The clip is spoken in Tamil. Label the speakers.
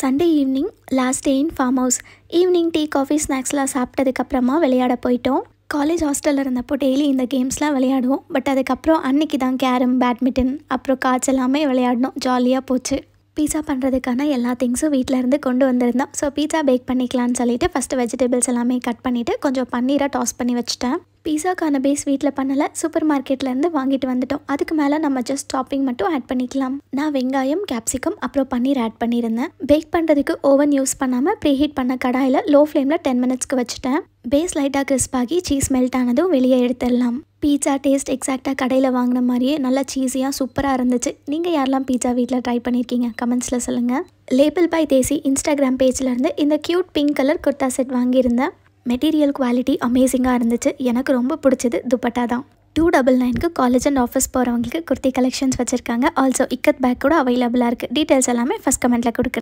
Speaker 1: Sunday evening last day in farm house evening tea coffee ஸ்நாக்ஸ்லாம் சாப்பிட்டதுக்கப்புறமா விளையாட போயிட்டோம் காலேஜ் ஹாஸ்டலில் இருந்தப்போ டெய்லி இந்த கேம்ஸ்லாம் விளையாடுவோம் பட் அதுக்கப்புறம் அன்னைக்கு தான் கேரம் பேட்மிண்டன் அப்புறம் காட்ச் எல்லாமே விளையாடினோம் ஜாலியாக போச்சு பீஸா பண்ணுறதுக்கான எல்லா திங்ஸும் வீட்டிலேருந்து கொண்டு வந்திருந்தோம் ஸோ பீஸா பேக் பண்ணிக்கலான்னு சொல்லிவிட்டு ஃபஸ்ட்டு வெஜிடபிள்ஸ் எல்லாமே கட் பண்ணிவிட்டு கொஞ்சம் பன்னீரை டாஸ் பண்ணி வச்சுட்டேன் பீஸா பேஸ் வீட்டில் பண்ணலை சூப்பர் மார்க்கெட்லேருந்து வாங்கிட்டு வந்துட்டோம் அதுக்கு மேலே நம்ம ஜஸ்ட் டாப்பிங் மட்டும் ஆட் பண்ணிக்கலாம் நான் வெங்காயம் கேப்சிகம் அப்புறம் பன்னீர் ஆட் பண்ணியிருந்தேன் பேக் பண்ணுறதுக்கு ஓவன் யூஸ் பண்ணாமல் ப்ரீஹீட் பண்ண கடாயில் லோ ஃப்ளேமில் டென் மினிட்ஸ்க்கு வச்சுட்டேன் பேஸ் லைட்டாக கிறிஸ்ப் ஆகி சீஸ் மெல்ட் ஆனதும் வெளியே எடுத்துடலாம் பீட்சா டேஸ்ட் எக்ஸாக்டாக கடையில் வாங்கின மாதிரியே நல்லா சீஸியாக சூப்பராக இருந்துச்சு நீங்கள் யாரெல்லாம் பீட்சா வீட்டில் ட்ரை பண்ணியிருக்கீங்க கமெண்ட்ஸில் சொல்லுங்கள் லேபிள் பை தேசி இன்ஸ்டாகிராம் இருந்து இந்த cute pink colour kurta set வாங்கியிருந்தேன் மெட்டீரியல் குவாலிட்டி அமேசிங்காக இருந்துச்சு எனக்கு ரொம்ப பிடிச்சது துப்பட்டா தான் டூ டபுள் நைனுக்கு காலேஜ் அண்ட் ஆஃபீஸ் போகிறவங்களுக்கு குர்த்தி கலெக்ஷன்ஸ் வச்சுருக்காங்க ஆல்சோ இக்கத் பேக் கூட அவைலபிளாக இருக்குது டீட்டெயில்ஸ் எல்லாமே ஃபஸ்ட் கமெண்ட்டில் கொடுக்குறேன்